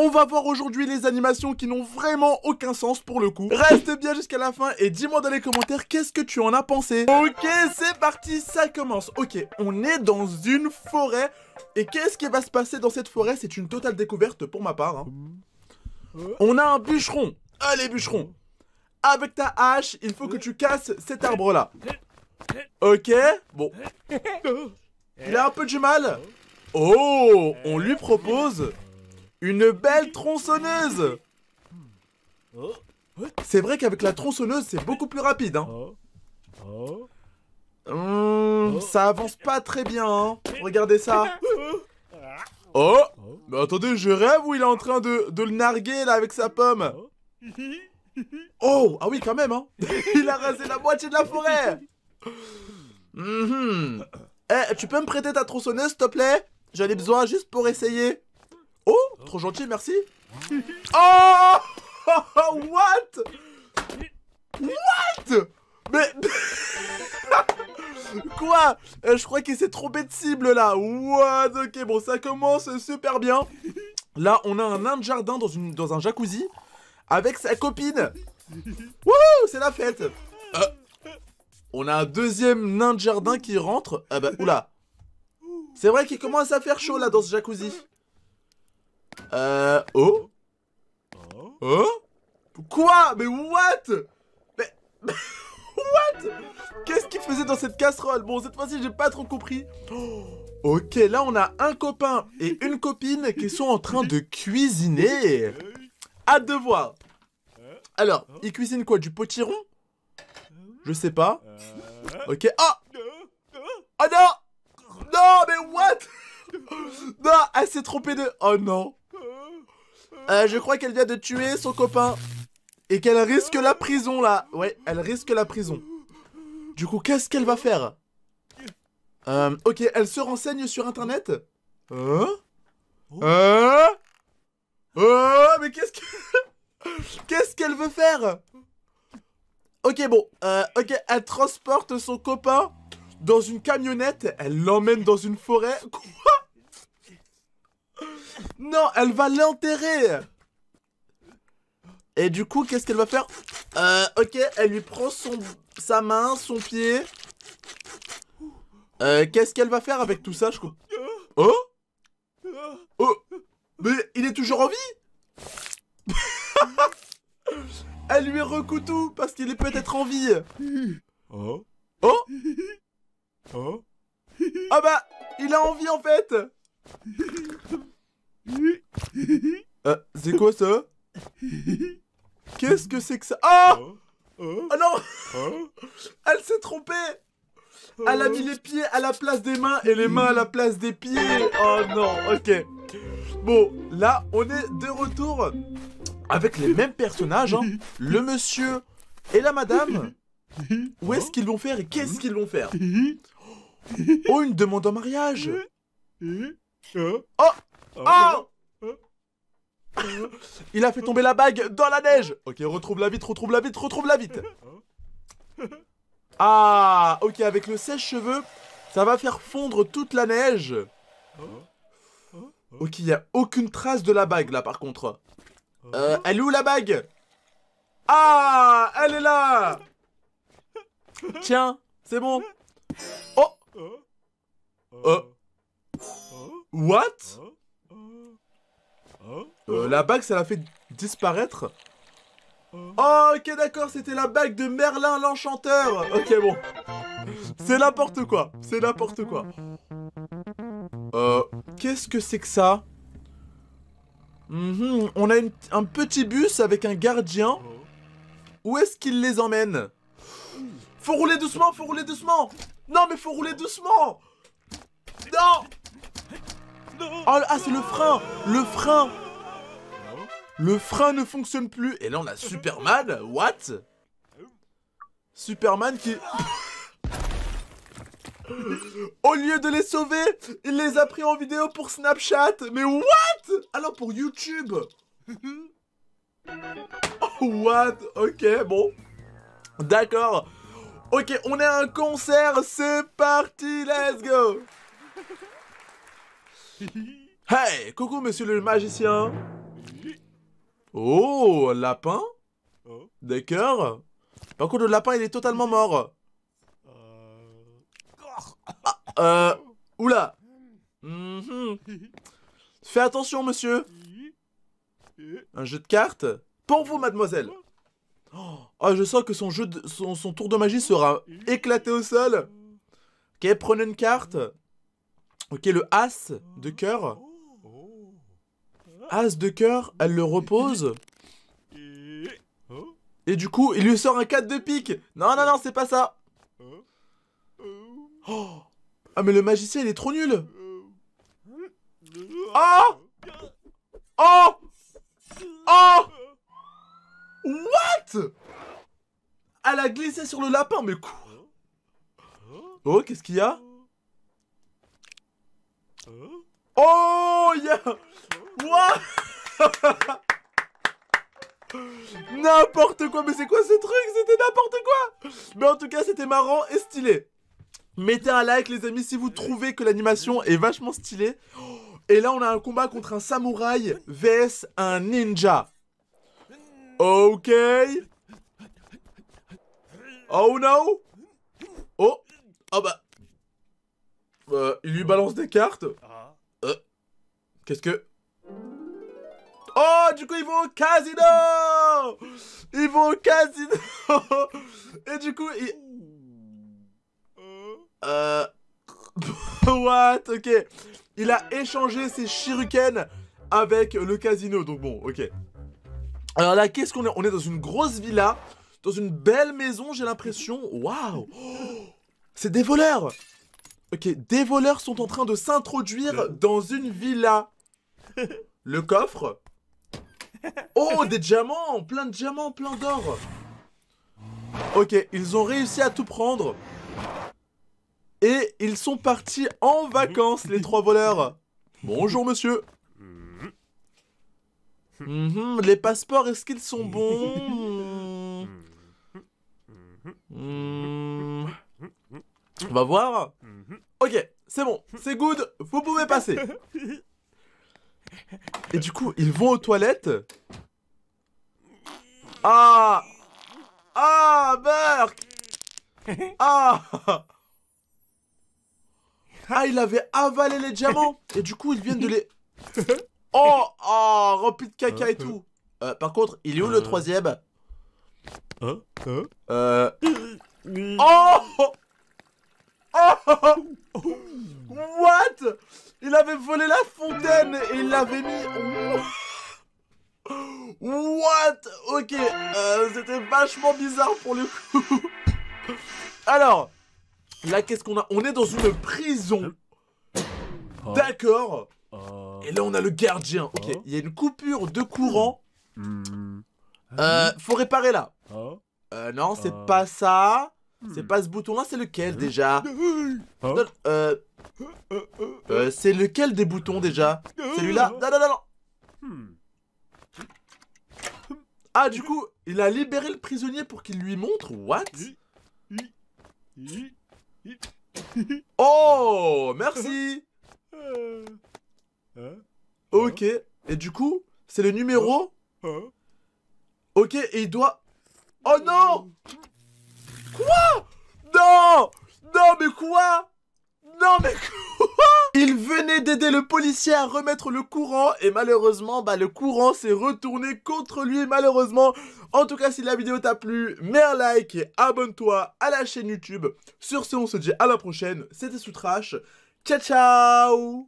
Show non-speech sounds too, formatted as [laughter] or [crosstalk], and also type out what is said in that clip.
On va voir aujourd'hui les animations qui n'ont vraiment aucun sens pour le coup. Reste bien jusqu'à la fin et dis-moi dans les commentaires qu'est-ce que tu en as pensé. Ok, c'est parti, ça commence. Ok, on est dans une forêt. Et qu'est-ce qui va se passer dans cette forêt C'est une totale découverte pour ma part. Hein. On a un bûcheron. Allez, bûcheron. Avec ta hache, il faut que tu casses cet arbre-là. Ok, bon. Il a un peu du mal. Oh, on lui propose une belle tronçonneuse C'est vrai qu'avec la tronçonneuse, c'est beaucoup plus rapide. Hein. Hmm, ça avance pas très bien. Hein. Regardez ça. Oh Mais attendez, je rêve où il est en train de, le narguer là avec sa pomme. Oh Ah oui, quand même. Hein. [laughs] il a rasé la moitié de la forêt. Hmm, hmm. Eh, tu peux me prêter ta tronçonneuse, s'il te plaît J'en ai besoin juste pour essayer. Oh Trop gentil, merci Oh [laughs] What What Mais... [laughs] Quoi euh, Je crois qu'il s'est trompé de cible là What Ok, bon, ça commence super bien Là, on a un nain de jardin dans, une, dans un jacuzzi avec sa copine Wouh C'est la fête euh, On a un deuxième nain de jardin qui rentre Ah bah, oula C'est vrai qu'il commence à faire chaud là dans ce jacuzzi euh... Oh Oh Quoi Mais what Mais... [laughs] what Qu'est-ce qu'il faisait dans cette casserole Bon, cette fois-ci, j'ai pas trop compris. Oh. ok, là, on a un copain et une copine qui sont en train de cuisiner. Hâte de voir. Alors, ils cuisinent quoi Du potiron Je sais pas. Ok. Oh Oh non Non, mais what [laughs] Non, elle s'est trompée de... Oh non euh, je crois qu'elle vient de tuer son copain. Et qu'elle risque la prison, là. Ouais, elle risque la prison. Du coup, qu'est-ce qu'elle va faire euh, Ok, elle se renseigne sur Internet. Hein Oh, mais qu'est-ce [laughs] qu'est-ce qu'elle veut faire Ok, bon. Euh, ok, elle transporte son copain dans une camionnette. Elle l'emmène dans une forêt. Quoi non, elle va l'enterrer Et du coup, qu'est-ce qu'elle va faire euh, ok, elle lui prend son, sa main, son pied. Euh, qu'est-ce qu'elle va faire avec tout ça, je crois Oh Oh Mais il est toujours en vie [laughs] Elle lui recoue tout parce qu'il est peut-être en vie Oh Oh Oh Ah bah, il a envie en fait euh, c'est quoi ça Qu'est-ce que c'est que ça Ah oh, non Elle s'est trompée Elle a mis les pieds à la place des mains et les mains à la place des pieds Oh non, ok. Bon, là, on est de retour avec les mêmes personnages, hein. le monsieur et la madame. Où est-ce qu'ils vont faire et qu'est-ce qu'ils vont faire Oh, une demande en mariage Oh Oh Il a fait tomber la bague dans la neige Ok, retrouve-la vite, retrouve-la vite, retrouve-la vite Ah Ok, avec le sèche-cheveux, ça va faire fondre toute la neige Ok, il n'y a aucune trace de la bague là par contre euh, Elle est où la bague Ah Elle est là Tiens, c'est bon Oh euh. What euh, euh, la bague, ça l'a fait disparaître. Euh. Oh, ok, d'accord, c'était la bague de Merlin l'Enchanteur. Ok, bon. C'est n'importe quoi. C'est n'importe quoi. qu'est-ce que c'est que ça mhm, On a un petit bus avec un gardien. Où est-ce qu'il les emmène Faut rouler doucement, faut rouler doucement Non, mais faut rouler doucement Non, ah, ah, c'est le frein Le frein le frein ne fonctionne plus. Et là, on a Superman. What Superman qui... [laughs] Au lieu de les sauver, il les a pris en vidéo pour Snapchat. Mais what Alors pour YouTube. [laughs] what Ok, bon. D'accord. Ok, on est à un concert. C'est parti, let's go. Hey, coucou monsieur le magicien. Oh, lapin oh. Des Par contre, le lapin, il est totalement mort. euh... Ah, euh oula mhm. Fais attention, monsieur Un jeu de cartes Pour vous, mademoiselle Oh, je sens que son, jeu de... son, son tour de magie sera éclaté au sol Ok, prenez une carte. Ok, le As de cœur. As de cœur, elle le repose. Et du coup, il lui sort un 4 de pique. Non, non, non, c'est pas ça. Oh. ah, mais le magicien, il est trop nul. Oh Oh Oh What Elle a glissé sur le lapin, mais quoi Oh, qu'est-ce qu'il y a Oh, il y a... [laughs] N'importe quoi, mais c'est quoi ce truc C'était n'importe quoi Mais en tout cas, c'était marrant et stylé. Mettez un like les amis si vous trouvez que l'animation est vachement stylée. Et là, on a un combat contre un samouraï vs un ninja. Ok. Oh no Oh Oh bah... Euh, il lui balance des cartes. Euh. Qu'est-ce que... Oh, du coup, ils vont au casino Ils vont au casino Et du coup, ils... Euh... What Ok. Il a échangé ses shurikens avec le casino. Donc bon, ok. Alors là, qu'est-ce qu'on est On est dans une grosse villa. Dans une belle maison, j'ai l'impression. Waouh C'est des voleurs Ok, des voleurs sont en train de s'introduire dans une villa. Le coffre Oh, des diamants Plein de diamants, plein d'or Ok, ils ont réussi à tout prendre. Et ils sont partis en vacances, les trois voleurs. Bonjour, monsieur. Mhm, les passeports, est-ce qu'ils sont bons On mhm. va voir. Ok, c'est bon, c'est good, vous pouvez passer. Et du coup, ils vont aux toilettes. Ah Ah, Burke [laughs] Ah Ah, il avait avalé les diamants Et du coup, ils viennent de les... [laughs] Oh oh, rempli de caca hein, et euh. tout euh, Par contre, il est où le euh. troisième hein, hein euh... Oh Oh, what Il avait volé la fontaine et il l'avait mis... What Ok, euh, c'était vachement bizarre pour le coup. Alors, là, qu'est-ce qu'on a On est dans une prison. Oh. D'accord. Oh. Et là, on a le gardien. Ok, il y a une coupure de courant. Hmm. Euh, faut réparer là. Euh, non, c'est pas ça. C'est hmm. pas ce bouton là, c'est lequel hein déjà oh. euh, euh, C'est lequel des boutons déjà Celui-là Non, non, non, non Ah, du coup, il a libéré le prisonnier pour qu'il lui montre What Oh Merci oh. Ok, et du coup, c'est le numéro oh. Ok, et il doit... Oh non Quoi Non Non mais quoi Non mais quoi il venait d'aider le policier à remettre le courant et malheureusement bah le courant s'est retourné contre lui malheureusement. En tout cas si la vidéo t'a plu, mets un like et abonne-toi à la chaîne YouTube. Sur ce on se dit à la prochaine, c'était Soutrash. Ciao ciao